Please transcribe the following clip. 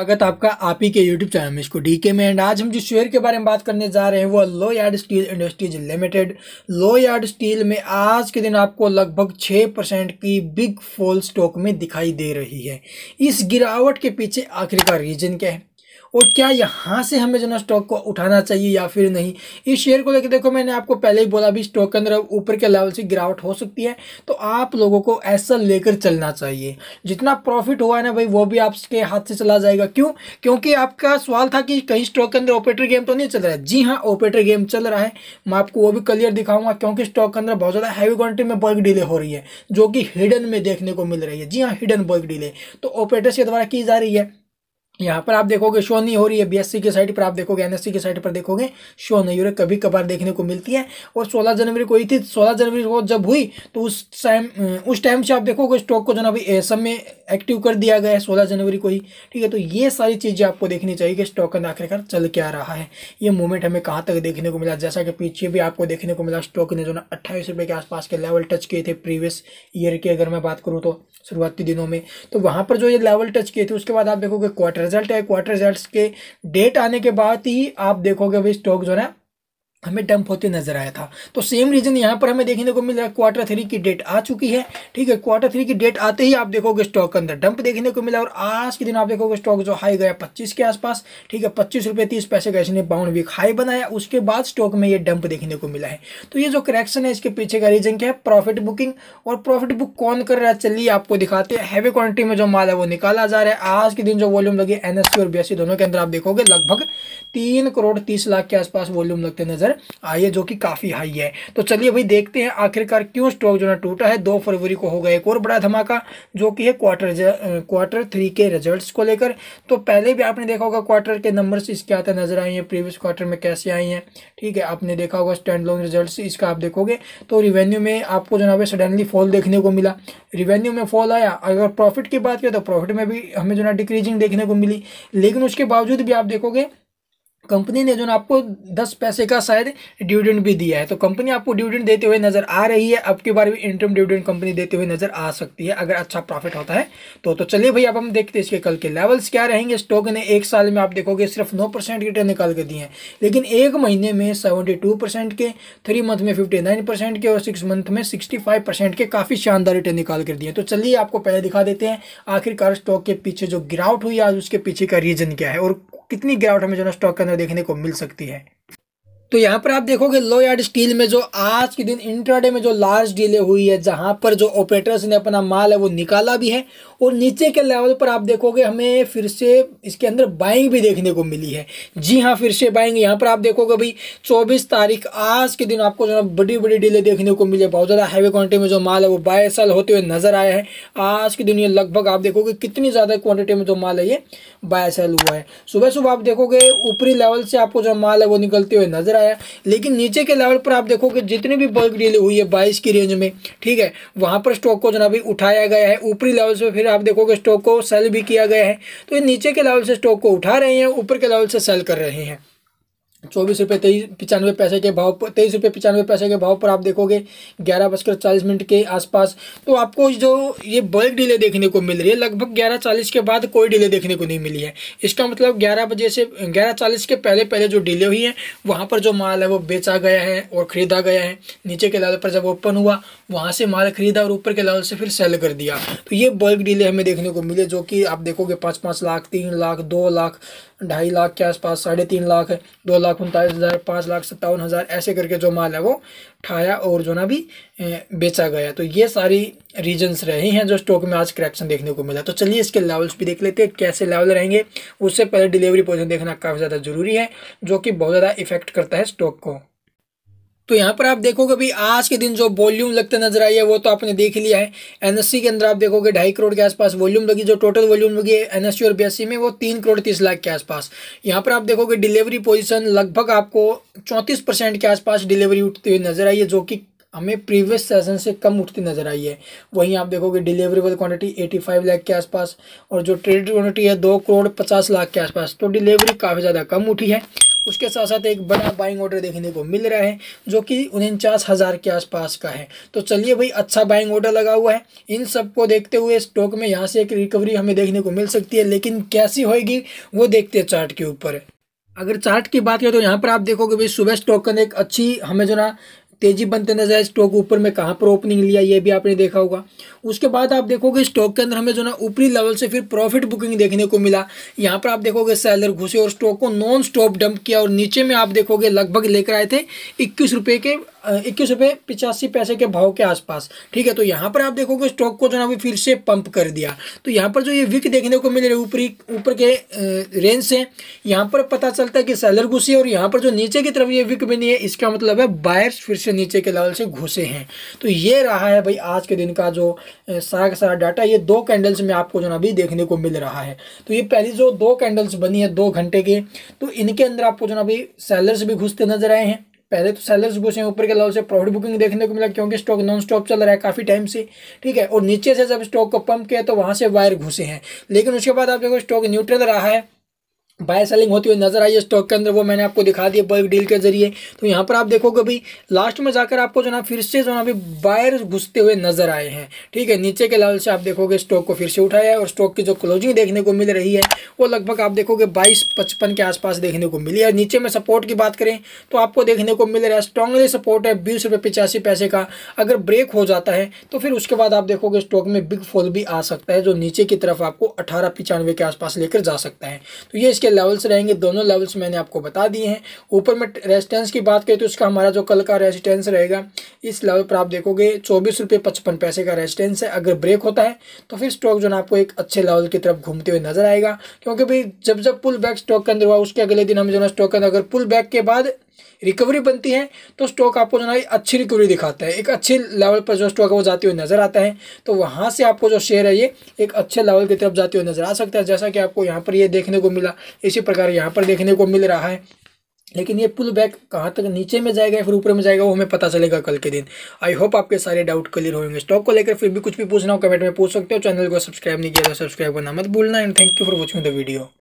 स्वागत आपका आप ही के YouTube चैनल में इसको डीके में एंड आज हम जिस शेयर के बारे में बात करने जा रहे हैं वो Lloyds steel industries limited Lloyds steel में आज के दिन आपको लगभग 6 परसेंट की बिग फॉल स्टॉक में दिखाई दे रही है इस गिरावट के पीछे आखिरकार का रीजन क्या है और क्या यहाँ से हमें जो ना स्टॉक को उठाना चाहिए या फिर नहीं इस शेयर को लेकर देखो मैंने आपको पहले ही बोला भी स्टॉक के अंदर ऊपर के लेवल से गिरावट हो सकती है तो आप लोगों को ऐसा लेकर चलना चाहिए जितना प्रॉफिट हुआ है ना भाई वो भी आपके हाथ से चला जाएगा क्यों क्योंकि आपका सवाल था कि कहीं स्टॉक के अंदर ऑपरेटर गेम तो नहीं चल रहा है जी हाँ ऑपरेटर गेम चल रहा है मैं आपको वो भी क्लियर दिखाऊंगा क्योंकि स्टॉक के अंदर बहुत ज़्यादा हैवी क्वान्टिटी में बल्क डिले हो रही है जो कि हिडन में देखने को मिल रही है जी हाँ हिडन बल्क डिले तो ऑपरेटर के द्वारा की जा रही है यहाँ पर आप देखोगे शो नहीं हो रही है बीएससी की साइट पर आप देखोगे एनएससी की साइट पर देखोगे शो नहीं हो रही कभी कभार देखने को मिलती है और 16 जनवरी को ही थी 16 जनवरी को जब हुई तो उस टाइम उस टाइम से आप देखोगे स्टॉक को जो ना ए में एक्टिव कर दिया गया है सोलह जनवरी को ही ठीक है तो ये सारी चीज़ें आपको देखनी चाहिए कि स्टॉक का आखिरकार चल क्या रहा है ये मूवमेंट हमें कहाँ तक देखने को मिला जैसा कि पीछे भी आपको देखने को मिला स्टॉक ने जो ना अट्ठाईस के आसपास के लेवल टच किए थे प्रीवियस ईयर की अगर मैं बात करूँ तो शुरुआती दिनों में तो वहाँ पर जो ये लेवल टच किए थे उसके बाद आप देखोगे क्वार्टर रिजल्ट है क्वार्टर रिजल्ट्स के डेट आने के बाद ही आप देखोगे भाई स्टॉक जो है हमें डंप होते नजर आया था तो सेम रीज़न यहाँ पर हमें देखने को मिल रहा है क्वार्टर थ्री की डेट आ चुकी है ठीक है क्वार्टर थ्री की डेट आते ही आप देखोगे स्टॉक के अंदर डंप देखने को मिला और आज के दिन आप देखोगे स्टॉक जो हाई गया 25 के आसपास ठीक है पच्चीस रुपये तीस पैसे का इसने बाउंड वीक हाई बनाया उसके बाद स्टॉक में ये डंप देखने को मिला है तो ये जो करेक्शन है इसके पीछे का रीज़न क्या है प्रॉफिट बुकिंग और प्रॉफिट बुक कौन कर रहा है चलिए आपको दिखाते हैं हैवी क्वान्टिटी में जो माल है वो निकाला जा रहा है आज के दिन जो वॉल्यूम लगे एन और बी e दोनों के अंदर आप देखोगे लगभग तीन करोड़ तीस लाख के आसपास वॉल्यूम लगते नजर अंदर आई है जो कि काफ़ी हाई है तो चलिए भाई देखते हैं आखिरकार क्यों स्टॉक जो है टूटा है दो फरवरी को होगा एक और बड़ा धमाका जो कि है क्वार्टर क्वार्टर थ्री के रिजल्ट को लेकर तो पहले भी आपने देखा होगा क्वार्टर के नंबर इसके आते नजर आई हैं प्रीवियस क्वार्टर में कैसे आई हैं ठीक है आपने देखा होगा स्टैंड लोन रिजल्ट इसका आप देखोगे तो रिवेन्यू में आपको जो है सडनली फॉल देखने को मिला रिवेन्यू में फॉल आया अगर प्रॉफिट की बात करें तो प्रॉफिट में भी हमें जो है डिक्रीजिंग देखने को मिली लेकिन उसके बावजूद भी आप देखोगे कंपनी ने जो ना आपको दस पैसे का शायद डिविडेंड भी दिया है तो कंपनी आपको डिविडेंड देते हुए नजर आ रही है अब के बारे में इंटरम डिविडेंड कंपनी देते हुए नजर आ सकती है अगर अच्छा प्रॉफिट होता है तो तो चलिए भाई अब हम देखते हैं इसके कल के लेवल्स क्या रहेंगे स्टॉक ने एक साल में आप देखोगे सिर्फ नौ परसेंट रिटर्न निकाल के दिए हैं लेकिन एक महीने में सेवेंटी टू परसेंट के थ्री मंथ में फिफ्टी नाइन परसेंट के और सिक्स मंथ में सिक्सटी फाइव परसेंट के काफ़ी शानदार रिटर्न निकाल कर दिए तो चलिए आपको पहले दिखा देते हैं आखिरकार स्टॉक के पीछे जो गिरावट हुई आज उसके पीछे का रीजन क्या है और कितनी गिरावट हमें जो है स्टॉक के अंदर देखने को मिल सकती है तो यहाँ पर आप देखोगे लो यार्ड स्टील में जो आज के दिन इंट्राडे में जो लार्ज डीले हुई है जहाँ पर जो ऑपरेटर्स ने अपना माल है वो निकाला भी है और नीचे के लेवल पर आप देखोगे हमें फिर से इसके अंदर बाइंग भी देखने को मिली है जी हाँ फिर से बाइंग यहाँ पर आप देखोगे भाई चौबीस तारीख आज के दिन आपको जो है बड़ी बड़ी डीले देखने को मिली है बहुत ज़्यादा हैवी क्वान्टिटी में जो माल है वो बाय साल होते हुए नजर आया है आज के दिन ये लगभग आप देखोगे कितनी ज़्यादा क्वान्टिटी में जो माल है ये बाय साल हुआ है सुबह सुबह आप देखोगे ऊपरी लेवल से आपको जो माल है वो निकलते हुए नजर है लेकिन नीचे के लेवल पर आप देखोगे जितनी भी बल्क डील हुई है बाईस की रेंज में ठीक है वहाँ पर स्टॉक को जनाब उठाया गया है ऊपरी लेवल से फिर आप देखोगे स्टॉक को सेल भी किया गया है तो नीचे के लेवल से स्टॉक को उठा रहे हैं ऊपर के लेवल से सेल कर रहे हैं चौबीस रुपये तेईस पचानवे पैसे के भाव पर तेईस रुपये पचानवे पैसे के भाव पर आप देखोगे ग्यारह बजकर चालीस मिनट के आसपास तो आपको जो ये बल्क डिले देखने को मिल रही है लगभग ग्यारह चालीस के बाद कोई डिले देखने को नहीं मिली है इसका मतलब ग्यारह बजे से ग्यारह चालीस के पहले पहले जो डिले हुई है वहाँ पर जो माल है वो बेचा गया है और ख़रीदा गया है नीचे के लेवल पर जब ओपन हुआ वहाँ से माल खरीदा और ऊपर के लेवल से फिर सेल कर दिया तो ये बल्क डिले हमें देखने को मिले जो कि आप देखोगे पाँच पाँच लाख तीन लाख दो लाख ढाई लाख के आसपास साढ़े तीन लाख दो लाख लाख उनतालीस हज़ार पाँच लाख सत्तावन हज़ार ऐसे करके जो माल है वो ठाया और जो ना भी बेचा गया तो ये सारी रीजन्स रहे हैं जो स्टॉक में आज करेक्शन देखने को मिला तो चलिए इसके लेवल्स भी देख लेते हैं कैसे लेवल रहेंगे उससे पहले डिलीवरी पोजिशन देखना काफ़ी ज़्यादा ज़रूरी है जो कि बहुत ज़्यादा इफेक्ट करता है स्टॉक को तो यहाँ पर आप देखोगे भाई आज के दिन जो वॉल्यूम लगते नजर आई है वो तो आपने देख लिया है एनएससी के अंदर आप देखोगे ढाई करोड़ के आसपास वॉल्यूम लगी जो टोटल वॉल्यूम लगी है एनएससी और बीएससी में वो तीन करोड़ तीस लाख के आसपास यहाँ पर आप देखोगे डिलीवरी पोजिशन लगभग आपको चौंतीस परसेंट के आसपास डिलीवरी उठती हुई नजर आई है जो कि हमें प्रीवियस सेशन से कम उठती नजर आई है वहीं आप देखोगे डिलीवरेबल क्वांटिटी 85 लाख के आसपास और जो ट्रेड क्वांटिटी है दो करोड़ पचास लाख के आसपास तो डिलीवरी काफ़ी ज़्यादा कम उठी है उसके साथ साथ एक बड़ा बाइंग ऑर्डर देखने को मिल रहा है जो कि उनचास हज़ार के आसपास का है तो चलिए भाई अच्छा बाइंग ऑर्डर लगा हुआ है इन सब को देखते हुए स्टॉक में यहाँ से एक रिकवरी हमें देखने को मिल सकती है लेकिन कैसी होएगी वो देखते हैं चार्ट के ऊपर अगर चार्ट की बात करें तो यहाँ पर आप देखोगे भाई सुबह स्टॉक का एक अच्छी हमें जो ना तेजी बनते नजर आए स्टॉक ऊपर में कहाँ पर ओपनिंग लिया ये भी आपने देखा होगा उसके बाद आप देखोगे स्टॉक के अंदर हमें जो ना ऊपरी लेवल से फिर प्रॉफिट बुकिंग देखने को मिला यहाँ पर आप देखोगे सेलर घुसे और स्टॉक को नॉन स्टॉप डंप किया और नीचे में आप देखोगे लगभग लेकर आए थे इक्कीस के इक्कीस रुपये पिचासी पैसे के भाव के आसपास ठीक है तो यहाँ पर आप देखोगे स्टॉक को जो तो ना अभी फिर से पंप कर दिया तो यहाँ पर जो ये विक देखने को मिल रही है ऊपरी ऊपर के रेंज से यहाँ पर पता चलता है कि सेलर घुसी है और यहाँ पर जो नीचे की तरफ ये विक बनी है इसका मतलब है बायर्स फिर से नीचे के लेवल से घुसे हैं तो ये रहा है भाई आज के दिन का जो सारा का सारा डाटा ये दो कैंडल्स में आपको जो ना अभी देखने को मिल रहा है तो ये पहली जो दो कैंडल्स बनी है दो घंटे के तो इनके अंदर आपको जो ना अभी सेलर्स भी घुसते नजर आए हैं पहले तो सेलर्स घुसे ऊपर के लेवल से प्रॉफिट बुकिंग देखने को मिला क्योंकि स्टॉक नॉन स्टॉप चल रहा है काफ़ी टाइम से ठीक है और नीचे से जब स्टॉक को पंप किया तो वहाँ से वायर घुसे हैं लेकिन उसके बाद आप देखो स्टॉक न्यूट्रल रहा है बाय सेलिंग होती हुई नज़र आई है स्टॉक के अंदर वो मैंने आपको दिखा दिया बल्क डील के जरिए तो यहाँ पर आप देखोगे भाई लास्ट में जाकर आपको जो ना फिर से जो ना अभी बायर घुसते हुए नज़र आए हैं ठीक है नीचे के लेवल से आप देखोगे स्टॉक को फिर से उठाया है और स्टॉक की जो क्लोजिंग देखने को मिल रही है वो लगभग आप देखोगे बाईस पचपन के आसपास देखने को मिली है नीचे में सपोर्ट की बात करें तो आपको देखने को मिल रहा है स्ट्रांगली सपोर्ट है बीस रुपये पिचासी पैसे का अगर ब्रेक हो जाता है तो फिर उसके बाद आप देखोगे स्टॉक में बिग फॉल भी आ सकता है जो नीचे की तरफ आपको अठारह पिचानवे के आसपास लेकर जा सकता है तो ये इसके लेवल्स रहेंगे दोनों लेवल्स मैंने आपको बता दिए हैं ऊपर में रेजिस्टेंस की बात करें तो इसका हमारा जो कल का रेजिस्टेंस रहेगा इस लेवल पर आप देखोगे चौबीस रुपये पचपन पैसे का रेजिस्टेंस है अगर ब्रेक होता है तो फिर स्टॉक जो है आपको एक अच्छे लेवल की तरफ घूमते हुए नजर आएगा क्योंकि भाई जब जब पुल बैक स्टॉक के अंदर हुआ उसके अगले दिन हम जो है स्टॉक के अंदर अगर पुल बैक के बाद रिकवरी बनती है तो स्टॉक आपको जो है अच्छी रिकवरी दिखाता है एक अच्छे लेवल पर जो स्टॉक वो जाते हुए नज़र आता है तो वहाँ से आपको जो शेयर है ये एक अच्छे लेवल की तरफ जाते हुए नज़र आ सकता है जैसा कि आपको यहाँ पर ये देखने को मिला इसी प्रकार यहाँ पर देखने को मिल रहा है लेकिन ये पुल बैक कहाँ तक नीचे में जाएगा या फिर ऊपर में जाएगा वो हमें पता चलेगा कल के दिन आई होप आपके सारे डाउट क्लियर होंगे स्टॉक को लेकर फिर भी कुछ भी पूछना हो कमेंट में पूछ सकते हो चैनल को सब्सक्राइब नहीं किया तो सब्सक्राइब करना मत भूलना and thank you for watching the video